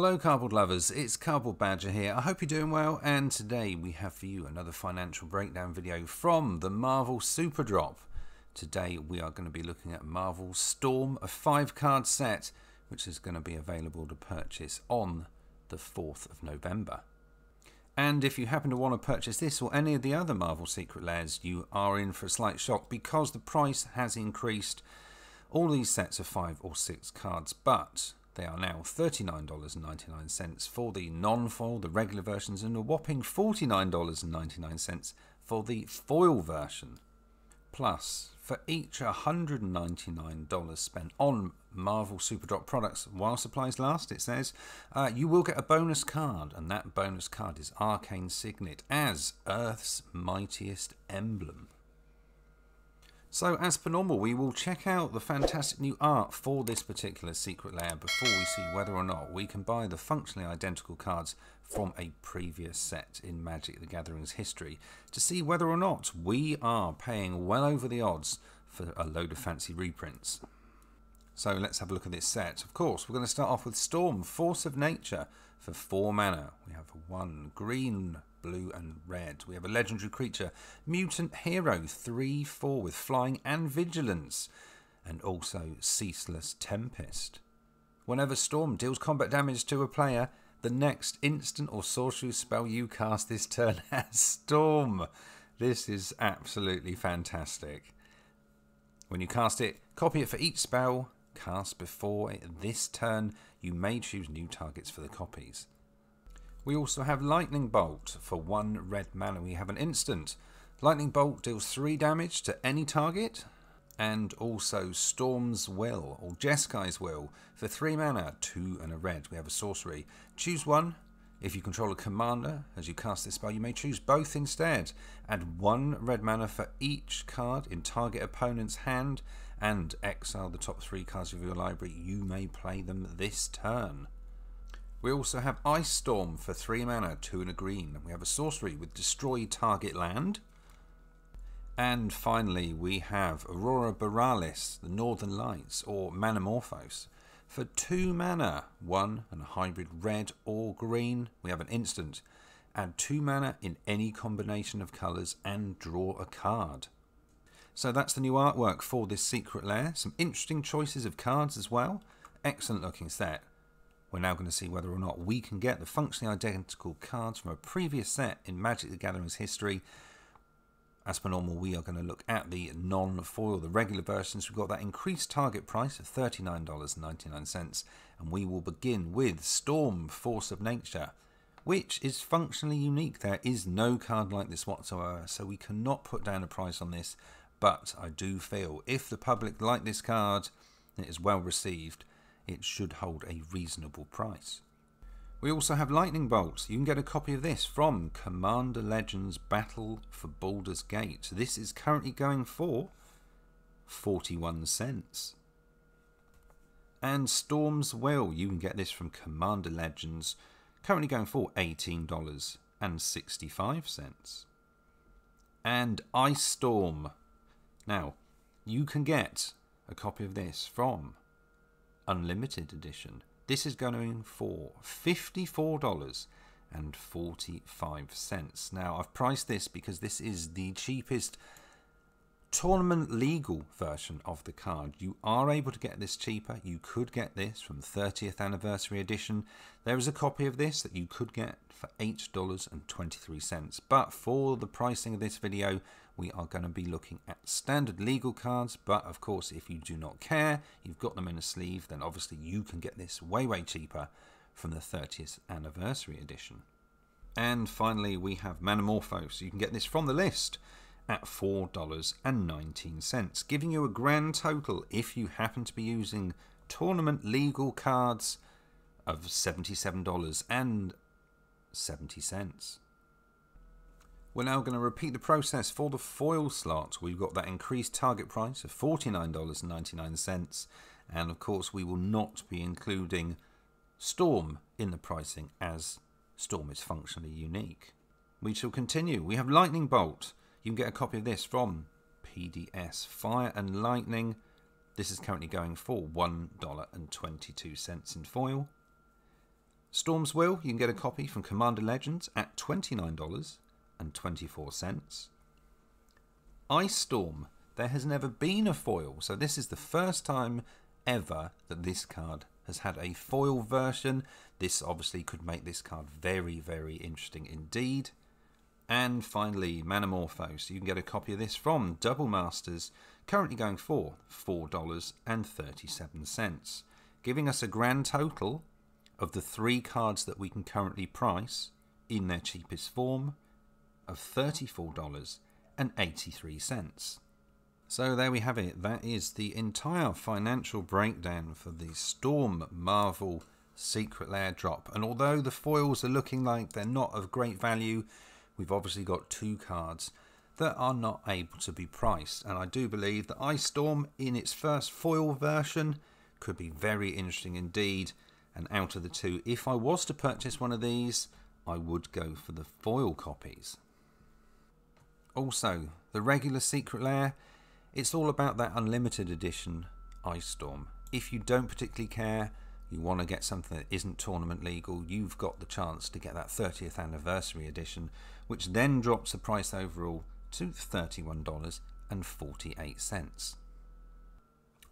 Hello cardboard lovers, it's Cardboard Badger here. I hope you're doing well and today we have for you another financial breakdown video from the Marvel Super Drop. Today we are going to be looking at Marvel Storm, a five card set which is going to be available to purchase on the 4th of November. And if you happen to want to purchase this or any of the other Marvel Secret Lairs, you are in for a slight shock because the price has increased. All these sets are five or six cards, but they are now $39.99 for the non-foil, the regular versions, and a whopping $49.99 for the foil version. Plus, for each $199 spent on Marvel Superdrop products while supplies last, it says, uh, you will get a bonus card, and that bonus card is Arcane Signet as Earth's Mightiest Emblem. So as per normal, we will check out the fantastic new art for this particular secret layer before we see whether or not we can buy the functionally identical cards from a previous set in Magic the Gathering's history to see whether or not we are paying well over the odds for a load of fancy reprints. So let's have a look at this set. Of course, we're going to start off with Storm, Force of Nature for 4 mana. We have one green blue and red. We have a legendary creature, Mutant Hero, 3 4 with flying and vigilance, and also Ceaseless Tempest. Whenever Storm deals combat damage to a player, the next instant or sorcery spell you cast this turn has Storm. This is absolutely fantastic. When you cast it, copy it for each spell cast before it. this turn. You may choose new targets for the copies. We also have Lightning Bolt. For one red mana we have an instant. Lightning Bolt deals 3 damage to any target. And also Storm's Will, or Jeskai's Will. For 3 mana, 2 and a red, we have a sorcery. Choose one. If you control a commander, as you cast this spell, you may choose both instead. Add 1 red mana for each card in target opponent's hand. And exile the top 3 cards of your library. You may play them this turn. We also have Ice Storm for 3 mana, 2 and a green. We have a sorcery with Destroy Target Land. And finally, we have Aurora Borealis, the Northern Lights, or Manamorphos. For 2 mana, 1 and a hybrid red or green, we have an instant. Add 2 mana in any combination of colours and draw a card. So that's the new artwork for this secret lair. Some interesting choices of cards as well. Excellent looking set. We're now going to see whether or not we can get the functionally identical cards from a previous set in Magic the Gathering's history. As per normal, we are going to look at the non-foil, the regular versions. We've got that increased target price of $39.99, and we will begin with Storm Force of Nature, which is functionally unique. There is no card like this whatsoever, so we cannot put down a price on this, but I do feel if the public like this card, it is well received, it should hold a reasonable price. We also have lightning bolts. You can get a copy of this from Commander Legends Battle for Baldur's Gate. This is currently going for 41 cents. And Storm's Well, you can get this from Commander Legends, currently going for $18.65. And Ice Storm. Now, you can get a copy of this from Unlimited Edition. This is going for $54.45. Now, I've priced this because this is the cheapest tournament legal version of the card. You are able to get this cheaper. You could get this from 30th anniversary edition. There is a copy of this that you could get for $8.23. But for the pricing of this video, we are going to be looking at standard legal cards. But of course, if you do not care, you've got them in a sleeve, then obviously you can get this way, way cheaper from the 30th anniversary edition. And finally, we have Manamorphose. You can get this from the list at $4.19, giving you a grand total, if you happen to be using tournament legal cards, of $77.70. We're now going to repeat the process for the foil slot. We've got that increased target price of $49.99, and of course, we will not be including Storm in the pricing as Storm is functionally unique. We shall continue. We have Lightning Bolt, you can get a copy of this from PDS Fire and Lightning. This is currently going for $1.22 in foil. Storm's Will, you can get a copy from Commander Legends at $29.24. Ice Storm, there has never been a foil, so this is the first time ever that this card has had a foil version. This obviously could make this card very, very interesting indeed. And finally, Manamorpho. So you can get a copy of this from Double Masters, currently going for $4.37, giving us a grand total of the three cards that we can currently price in their cheapest form of $34.83. So there we have it. That is the entire financial breakdown for the Storm Marvel Secret Lair drop. And although the foils are looking like they're not of great value, we've obviously got two cards that are not able to be priced. And I do believe that Ice Storm in its first foil version could be very interesting indeed. And out of the two, if I was to purchase one of these, I would go for the foil copies. Also, the regular secret lair, it's all about that unlimited edition Ice Storm. If you don't particularly care, you want to get something that isn't tournament legal, you've got the chance to get that 30th anniversary edition, which then drops the price overall to $31.48.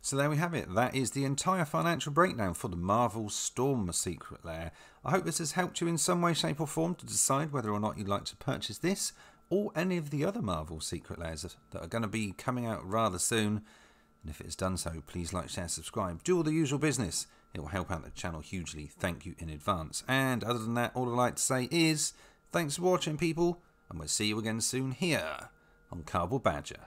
So there we have it. That is the entire financial breakdown for the Marvel Storm Secret Lair. I hope this has helped you in some way, shape or form to decide whether or not you'd like to purchase this or any of the other Marvel Secret Lairs that are going to be coming out rather soon. And if it has done so, please like, share, subscribe, do all the usual business. It will help out the channel hugely. Thank you in advance. And other than that, all I'd like to say is thanks for watching, people, and we'll see you again soon here on Cardboard Badger.